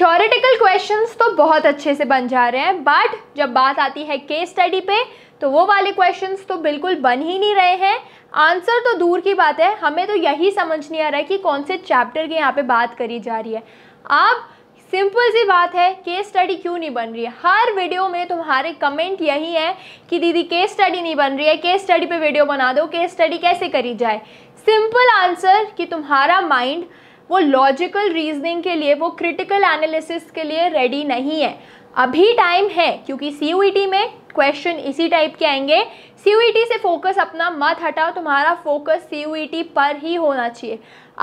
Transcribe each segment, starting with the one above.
theoretical questions तो बहुत अच्छे से बन जा रहे हैं बट जब बात आती है केस स्टडी पे तो वो वाले क्वेश्चंस तो बिल्कुल बन ही नहीं रहे हैं आंसर तो दूर की बात है हमें तो यही समझ नहीं आ रहा है कि कौन से चैप्टर की यहाँ पे बात करी जा रही है अब सिंपल सी बात है केस स्टडी क्यों नहीं बन रही है हर वीडियो में तुम्हारे कमेंट यही है कि दीदी केस स्टडी नहीं बन रही है केस स्टडी पे वीडियो बना दो केस स्टडी कैसे करी जाए सिंपल आंसर कि तुम्हारा माइंड वो लॉजिकल रीजनिंग के लिए वो क्रिटिकल एनालिसिस के लिए रेडी नहीं है अभी टाइम है क्योंकि सी e में क्वेश्चन इसी टाइप के आएंगे सी e से फोकस अपना मत हटाओ तुम्हारा फोकस सी e पर ही होना चाहिए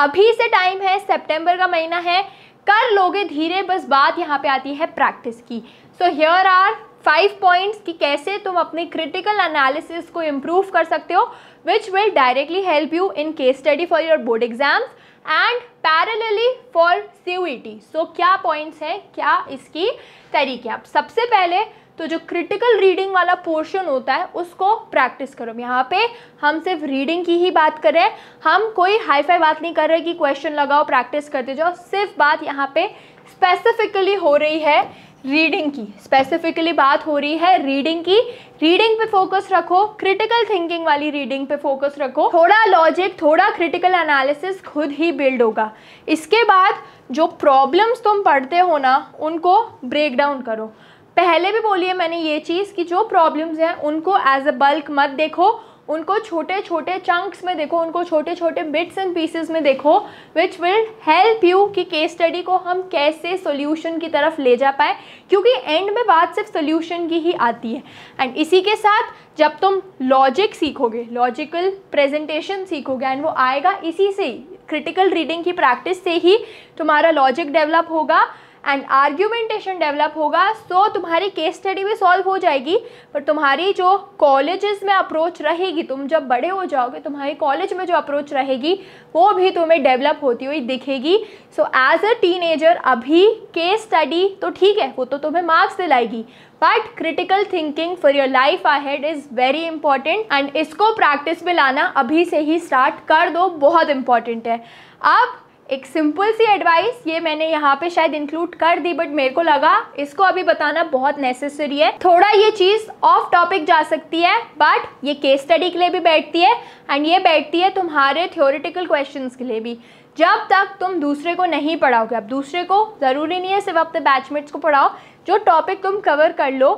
अभी से टाइम है सेप्टेम्बर का महीना है कर लोगे धीरे बस बात यहाँ पे आती है प्रैक्टिस की so here are five points कि कैसे तुम अपने क्रिटिकल एनालिसिस को इम्प्रूव कर सकते हो which will directly help you in case study for your board exams and parallelly for C so क्या पॉइंट्स हैं क्या इसकी तरीके आप सबसे पहले तो जो क्रिटिकल रीडिंग वाला पोर्शन होता है उसको प्रैक्टिस करो यहाँ पे हम सिर्फ रीडिंग की ही बात कर रहे हैं हम कोई हाई फाई बात नहीं कर रहे कि क्वेश्चन लगाओ प्रैक्टिस करते जाओ सिर्फ बात यहाँ पे स्पेसिफिकली हो रही है रीडिंग की स्पेसिफिकली बात हो रही है रीडिंग की रीडिंग पे फोकस रखो क्रिटिकल थिंकिंग वाली रीडिंग पे फोकस रखो थोड़ा लॉजिक थोड़ा क्रिटिकल एनालिसिस खुद ही बिल्ड होगा इसके बाद जो प्रॉब्लम्स तुम पढ़ते हो ना उनको ब्रेक डाउन करो पहले भी बोलिए मैंने ये चीज़ कि जो प्रॉब्लम्स हैं उनको एज अ बल्क मत देखो उनको छोटे छोटे चंक्स में देखो उनको छोटे छोटे बिट्स एंड पीसेस में देखो विच विल हेल्प यू कि केस स्टडी को हम कैसे सॉल्यूशन की तरफ ले जा पाए क्योंकि एंड में बात सिर्फ सॉल्यूशन की ही आती है एंड इसी के साथ जब तुम लॉजिक सीखोगे लॉजिकल प्रेजेंटेशन सीखोगे एंड वो आएगा इसी से ही क्रिटिकल रीडिंग की प्रैक्टिस से ही तुम्हारा लॉजिक डेवलप होगा एंड आर्ग्यूमेंटेशन डेवलप होगा सो so तुम्हारी केस स्टडी भी सॉल्व हो जाएगी पर तुम्हारी जो कॉलेजेस में अप्रोच रहेगी तुम जब बड़े हो जाओगे तुम्हारी कॉलेज में जो अप्रोच रहेगी वो भी तुम्हें डेवलप होती हुई दिखेगी सो एज अ टीनेजर अभी केस स्टडी तो ठीक है वो तो तुम्हें मार्क्स दिलाएगी but critical thinking for your life ahead is very important and इसको प्रैक्टिस में लाना अभी से ही स्टार्ट कर दो बहुत इंपॉर्टेंट है अब एक सिंपल सी एडवाइस ये मैंने यहाँ पे शायद इंक्लूड कर दी बट मेरे को लगा इसको अभी बताना बहुत नेसेसरी है थोड़ा ये चीज़ ऑफ टॉपिक जा सकती है बट ये केस स्टडी के लिए भी बैठती है एंड ये बैठती है तुम्हारे थियोरिटिकल क्वेश्चंस के लिए भी जब तक तुम दूसरे को नहीं पढ़ाओगे अब दूसरे को ज़रूरी नहीं है सिर्फ अपने बैचमेट्स को पढ़ाओ जो टॉपिक तुम कवर कर लो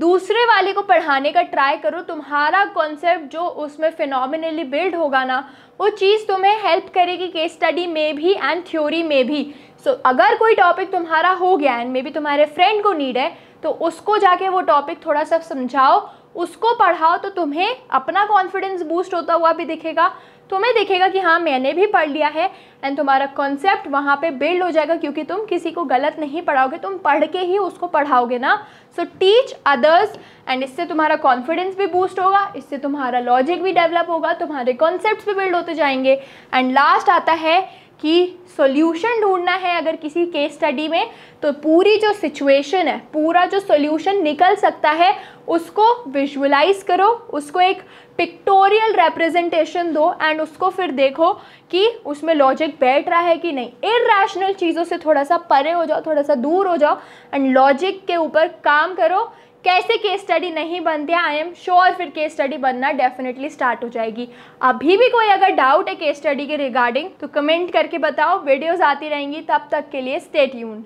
दूसरे वाले को पढ़ाने का ट्राई करो तुम्हारा कॉन्सेप्ट जो उसमें फिनोमिनली बिल्ड होगा ना वो चीज़ तुम्हें हेल्प करेगी केस स्टडी में भी एंड थ्योरी में भी सो so, अगर कोई टॉपिक तुम्हारा हो गया एंड मे बी तुम्हारे फ्रेंड को नीड है तो उसको जाके वो टॉपिक थोड़ा सा समझाओ उसको पढ़ाओ तो तुम्हें अपना कॉन्फिडेंस बूस्ट होता हुआ भी दिखेगा तुम्हें दिखेगा कि हाँ मैंने भी पढ़ लिया है एंड तुम्हारा कॉन्सेप्ट वहाँ पे बिल्ड हो जाएगा क्योंकि तुम किसी को गलत नहीं पढ़ाओगे तुम पढ़ के ही उसको पढ़ाओगे ना सो टीच अदर्स एंड इससे तुम्हारा कॉन्फिडेंस भी बूस्ट होगा इससे तुम्हारा लॉजिक भी डेवलप होगा तुम्हारे कॉन्सेप्ट भी बिल्ड होते जाएंगे एंड लास्ट आता है कि सॉल्यूशन ढूंढना है अगर किसी केस स्टडी में तो पूरी जो सिचुएशन है पूरा जो सॉल्यूशन निकल सकता है उसको विजुअलाइज करो उसको एक पिक्टोरियल रिप्रेजेंटेशन दो एंड उसको फिर देखो कि उसमें लॉजिक बैठ रहा है कि नहीं इरेशनल चीज़ों से थोड़ा सा परे हो जाओ थोड़ा सा दूर हो जाओ एंड लॉजिक के ऊपर काम करो कैसे केस स्टडी नहीं बनते हैं आई एम श्योर फिर केस स्टडी बनना डेफिनेटली स्टार्ट हो जाएगी अभी भी कोई अगर डाउट है केस स्टडी के रिगार्डिंग तो कमेंट करके बताओ वीडियोज़ आती रहेंगी तब तक के लिए स्टेट यून